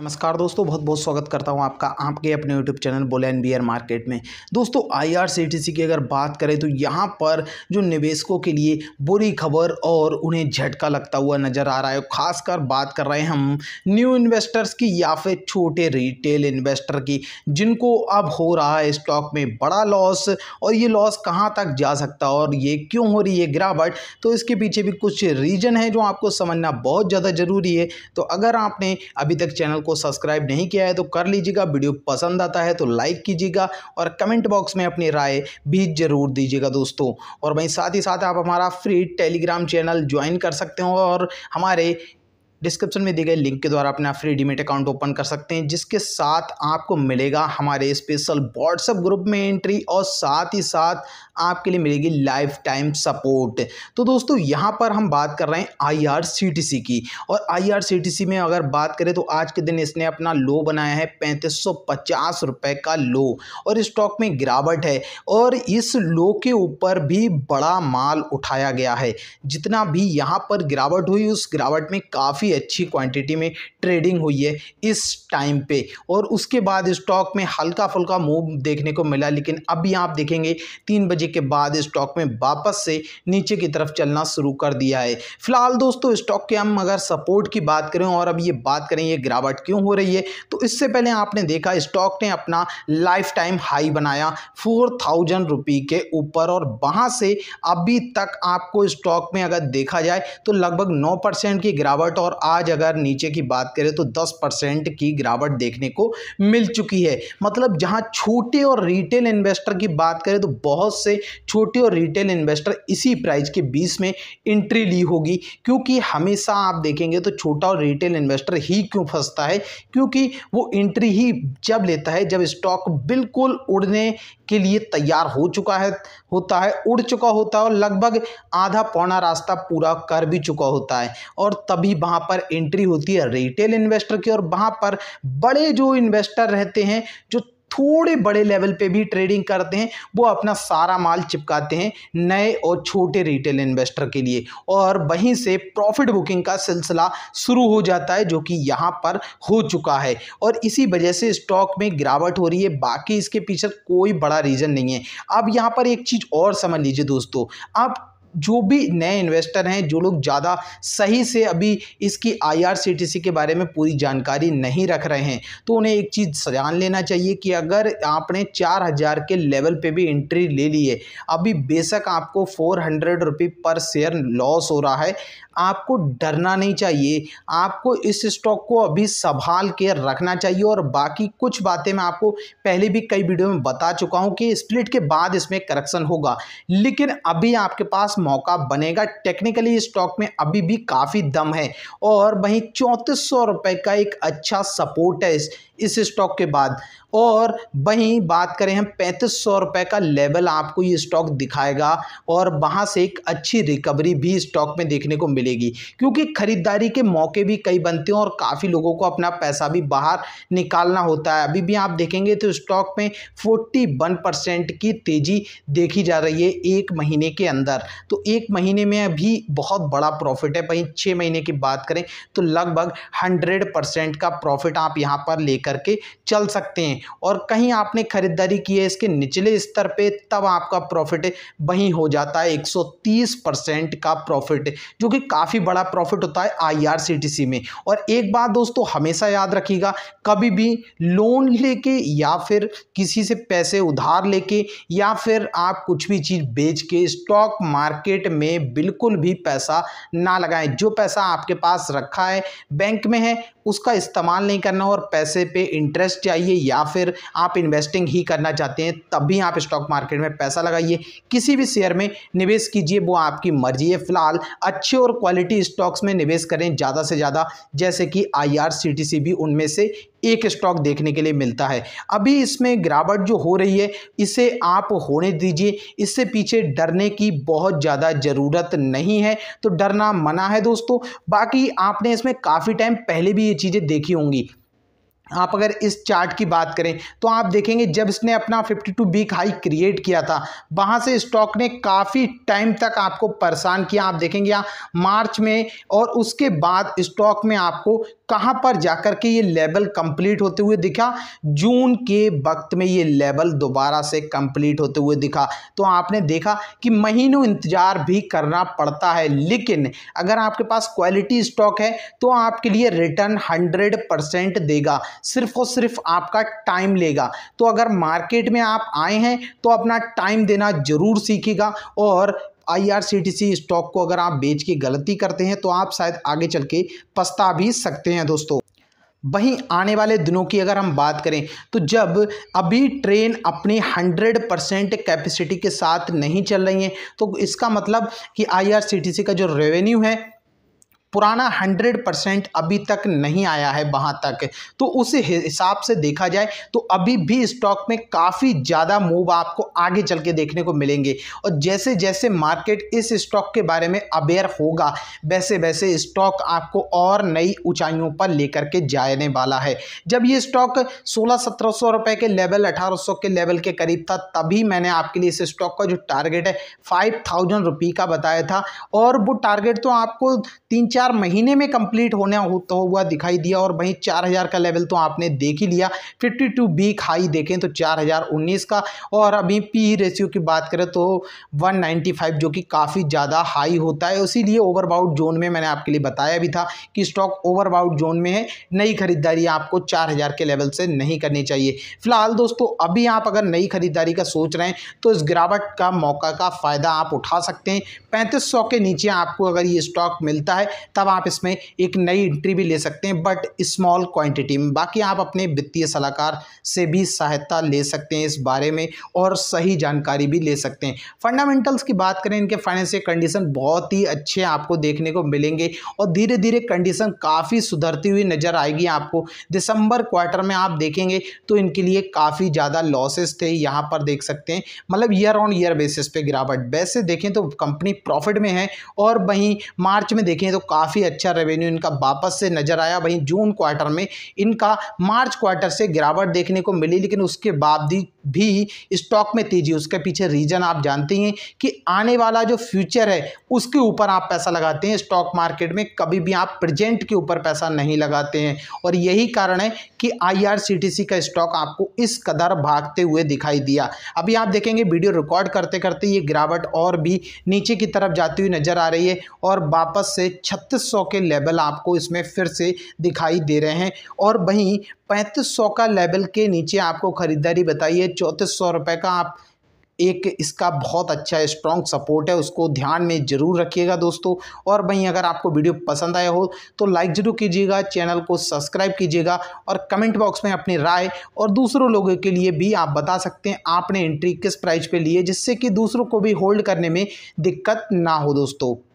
नमस्कार दोस्तों बहुत बहुत स्वागत करता हूं आपका आपके अपने यूट्यूब चैनल बोलैन बियर मार्केट में दोस्तों आईआरसीटीसी की अगर बात करें तो यहां पर जो निवेशकों के लिए बुरी खबर और उन्हें झटका लगता हुआ नज़र आ रहा है खासकर बात कर रहे हैं हम न्यू इन्वेस्टर्स की या फिर छोटे रिटेल इन्वेस्टर की जिनको अब हो रहा है स्टॉक में बड़ा लॉस और ये लॉस कहाँ तक जा सकता है और ये क्यों हो रही है गिरावट तो इसके पीछे भी कुछ रीज़न है जो आपको समझना बहुत ज़्यादा ज़रूरी है तो अगर आपने अभी तक चैनल को सब्सक्राइब नहीं किया है तो कर लीजिएगा वीडियो पसंद आता है तो लाइक कीजिएगा और कमेंट बॉक्स में अपनी राय भी ज़रूर दीजिएगा दोस्तों और वहीं साथ ही साथ आप हमारा फ्री टेलीग्राम चैनल ज्वाइन कर सकते हो और हमारे डिस्क्रिप्शन में दिए गए लिंक के द्वारा अपना फ्री डीमेट अकाउंट ओपन कर सकते हैं जिसके साथ आपको मिलेगा हमारे स्पेशल व्हाट्सएप ग्रुप में एंट्री और साथ ही साथ आपके लिए मिलेगी लाइफ टाइम सपोर्ट तो दोस्तों यहाँ पर हम बात कर रहे हैं आईआरसीटीसी की और आईआरसीटीसी में अगर बात करें तो आज के दिन इसने अपना लो बनाया है पैंतीस रुपए का लो और स्टॉक में गिरावट है और इस लो के ऊपर भी बड़ा माल उठाया गया है जितना भी यहाँ पर गिरावट हुई उस गिरावट में काफ़ी काफ़ी अच्छी क्वांटिटी में ट्रेडिंग हुई है इस टाइम पे और उसके बाद स्टॉक में हल्का फुल्का मूव देखने को मिला लेकिन अभी आप देखेंगे तीन बजे के बाद स्टॉक में वापस से नीचे की तरफ चलना शुरू कर दिया है फिलहाल दोस्तों स्टॉक के हम अगर सपोर्ट की बात करें और अब ये बात करें ये गिरावट क्यों हो रही है तो इससे पहले आपने देखा स्टॉक ने अपना लाइफ टाइम हाई बनाया फोर थाउजेंड रुपी के ऊपर और वहाँ से अभी तक आपको स्टॉक में अगर देखा जाए तो लगभग नौ परसेंट की गिरावट और आज अगर नीचे की बात करें तो दस परसेंट की गिरावट देखने को मिल चुकी है मतलब जहां छोटे और रिटेल इन्वेस्टर की बात करें तो बहुत से छोटे और रिटेल इन्वेस्टर इसी प्राइस के बीच में एंट्री ली होगी क्योंकि हमेशा आप देखेंगे तो छोटा और रिटेल इन्वेस्टर ही क्यों फंसता है क्योंकि वो एंट्री ही जब लेता है जब स्टॉक बिल्कुल उड़ने के लिए तैयार हो चुका है होता है उड़ चुका होता है और लगभग आधा पौना रास्ता पूरा कर भी चुका होता है और तभी वहाँ पर एंट्री होती है रिटेल इन्वेस्टर की और वहाँ पर बड़े जो इन्वेस्टर रहते हैं जो थोड़े बड़े लेवल पे भी ट्रेडिंग करते हैं वो अपना सारा माल चिपकाते हैं नए और छोटे रिटेल इन्वेस्टर के लिए और वहीं से प्रॉफिट बुकिंग का सिलसिला शुरू हो जाता है जो कि यहाँ पर हो चुका है और इसी वजह से स्टॉक में गिरावट हो रही है बाकी इसके पीछे कोई बड़ा रीज़न नहीं है अब यहाँ पर एक चीज़ और समझ लीजिए दोस्तों अब जो भी नए इन्वेस्टर हैं जो लोग ज़्यादा सही से अभी इसकी आईआरसीटीसी के बारे में पूरी जानकारी नहीं रख रहे हैं तो उन्हें एक चीज़ जान लेना चाहिए कि अगर आपने चार हज़ार के लेवल पे भी एंट्री ले ली है अभी बेशक आपको फोर हंड्रेड रुपी पर शेयर लॉस हो रहा है आपको डरना नहीं चाहिए आपको इस स्टॉक को अभी संभाल के रखना चाहिए और बाकी कुछ बातें मैं आपको पहले भी कई वीडियो में बता चुका हूँ कि स्प्लिट के बाद इसमें करेक्शन होगा लेकिन अभी आपके पास मौका बनेगा टेक्निकली स्टॉक में अभी भी काफ़ी दम है और वहीं चौंतीस सौ का एक अच्छा सपोर्ट है इस स्टॉक के बाद और वहीं बात करें हम पैंतीस सौ रुपये का लेवल आपको ये स्टॉक दिखाएगा और वहाँ से एक अच्छी रिकवरी भी स्टॉक में देखने को मिलेगी क्योंकि ख़रीदारी के मौके भी कई बनते हैं और काफ़ी लोगों को अपना पैसा भी बाहर निकालना होता है अभी भी आप देखेंगे तो स्टॉक में फोर्टी वन परसेंट की तेज़ी देखी जा रही है एक महीने के अंदर तो एक महीने में अभी बहुत बड़ा प्रॉफिट है वहीं छः महीने की बात करें तो लगभग हंड्रेड परसेंट का प्रॉफिट आप यहाँ पर ले के चल सकते हैं और कहीं आपने ख़रीदारी की है इसके निचले स्तर पे तब आपका प्रॉफिट वहीं हो जाता है 130 परसेंट का प्रॉफिट जो कि काफ़ी बड़ा प्रॉफिट होता है आईआरसीटीसी में और एक बात दोस्तों हमेशा याद रखिएगा कभी भी लोन लेके या फिर किसी से पैसे उधार लेके या फिर आप कुछ भी चीज़ बेच के स्टॉक मार्केट में बिल्कुल भी पैसा ना लगाएं जो पैसा आपके पास रखा है बैंक में है उसका इस्तेमाल नहीं करना और पैसे पे इंटरेस्ट चाहिए या फिर आप इन्वेस्टिंग ही करना चाहते हैं तब भी आप स्टॉक मार्केट में पैसा लगाइए किसी भी शेयर में निवेश कीजिए वो आपकी मर्जी है फिलहाल अच्छे और क्वालिटी स्टॉक्स में निवेश करें ज़्यादा से ज़्यादा जैसे कि आई भी उनमें से एक स्टॉक देखने के लिए मिलता है अभी इसमें गिरावट जो हो रही है इसे आप होने दीजिए इससे पीछे डरने की बहुत ज़्यादा ज़रूरत नहीं है तो डरना मना है दोस्तों बाकी आपने इसमें काफ़ी टाइम पहले भी ये चीज़ें देखी होंगी आप अगर इस चार्ट की बात करें तो आप देखेंगे जब इसने अपना 52 वीक हाई क्रिएट किया था वहाँ से स्टॉक ने काफ़ी टाइम तक आपको परेशान किया आप देखेंगे यहाँ मार्च में और उसके बाद स्टॉक में आपको कहाँ पर जाकर के ये लेवल कंप्लीट होते हुए दिखा जून के वक्त में ये लेवल दोबारा से कंप्लीट होते हुए दिखा तो आपने देखा कि महीनों इंतज़ार भी करना पड़ता है लेकिन अगर आपके पास क्वालिटी स्टॉक है तो आपके लिए रिटर्न हंड्रेड परसेंट देगा सिर्फ और सिर्फ आपका टाइम लेगा तो अगर मार्केट में आप आए हैं तो अपना टाइम देना ज़रूर सीखेगा और आईआरसीटीसी स्टॉक को अगर आप बेच के गलती करते हैं तो आप शायद आगे चल के पछता भी सकते हैं दोस्तों वहीं आने वाले दिनों की अगर हम बात करें तो जब अभी ट्रेन अपनी 100 परसेंट कैपेसिटी के साथ नहीं चल रही है तो इसका मतलब कि आईआरसीटीसी का जो रेवेन्यू है पुराना हंड्रेड परसेंट अभी तक नहीं आया है वहाँ तक तो उस हिसाब से देखा जाए तो अभी भी स्टॉक में काफ़ी ज़्यादा मूव आपको आगे चल के देखने को मिलेंगे और जैसे जैसे मार्केट इस स्टॉक के बारे में अवेयर होगा वैसे वैसे स्टॉक आपको और नई ऊंचाइयों पर लेकर के जाने वाला है जब ये स्टॉक सोलह सत्रह सौ रुपये के लेवल अठारह सौ के लेवल के करीब था तभी मैंने आपके लिए इस स्टॉक का जो टारगेट है फाइव थाउजेंड रुपी का बताया था और वो टारगेट तो आपको तीन चार महीने में कंप्लीट होने होता तो हुआ दिखाई दिया और वहीं चार हज़ार का लेवल तो आपने देख ही लिया फिफ्टी टू बीक हाई देखें तो चार हज़ार उन्नीस का और अभी पी रेशियो की बात करें तो वन नाइनटी फाइव जो कि काफ़ी ज़्यादा हाई होता है इसीलिए ओवरबाउट जोन में मैंने आपके लिए बताया भी था कि स्टॉक ओवरबाउट जोन में है नई खरीदारी आपको चार हज़ार के लेवल से नहीं करनी चाहिए फिलहाल दोस्तों अभी आप अगर नई खरीदारी का सोच रहे हैं तो इस गिरावट का मौका का फ़ायदा आप उठा सकते हैं पैंतीस के नीचे आपको अगर ये स्टॉक मिलता है तब आप इसमें एक नई एंट्री भी ले सकते हैं बट स्मॉल क्वांटिटी में बाकी आप अपने वित्तीय सलाहकार से भी सहायता ले सकते हैं इस बारे में और सही जानकारी भी ले सकते हैं फंडामेंटल्स की बात करें इनके फाइनेंशियल कंडीशन बहुत ही अच्छे आपको देखने को मिलेंगे और धीरे धीरे कंडीशन काफ़ी सुधरती हुई नज़र आएगी आपको दिसंबर क्वार्टर में आप देखेंगे तो इनके लिए काफ़ी ज़्यादा लॉसेस थे यहाँ पर देख सकते हैं मतलब ईयर ऑन ईयर बेसिस पे गिरावट वैसे देखें तो कंपनी प्रॉफिट में है और वहीं मार्च में देखें तो काफ़ी काफ़ी अच्छा रेवेन्यू इनका वापस से नज़र आया वहीं जून क्वार्टर में इनका मार्च क्वार्टर से गिरावट देखने को मिली लेकिन उसके बावजूद भी स्टॉक में तेजी उसके पीछे रीजन आप जानते हैं कि आने वाला जो फ्यूचर है उसके ऊपर आप पैसा लगाते हैं स्टॉक मार्केट में कभी भी आप प्रेजेंट के ऊपर पैसा नहीं लगाते हैं और यही कारण है कि आईआरसीटीसी का स्टॉक आपको इस कदर भागते हुए दिखाई दिया अभी आप देखेंगे वीडियो रिकॉर्ड करते करते ये गिरावट और भी नीचे की तरफ जाती हुई नज़र आ रही है और वापस से छत्तीस सौ के लेवल आपको इसमें फिर से दिखाई दे रहे हैं और वहीं पैंतीस सौ का लेवल के नीचे आपको ख़रीदारी बताइए चौंतीस सौ रुपये का आप एक इसका बहुत अच्छा स्ट्रॉन्ग सपोर्ट है उसको ध्यान में ज़रूर रखिएगा दोस्तों और वहीं अगर आपको वीडियो पसंद आया हो तो लाइक ज़रूर कीजिएगा चैनल को सब्सक्राइब कीजिएगा और कमेंट बॉक्स में अपनी राय और दूसरों लोगों के लिए भी आप बता सकते हैं आपने एंट्री किस प्राइस पे लिए जिससे कि दूसरों को भी होल्ड करने में दिक्कत ना हो दोस्तों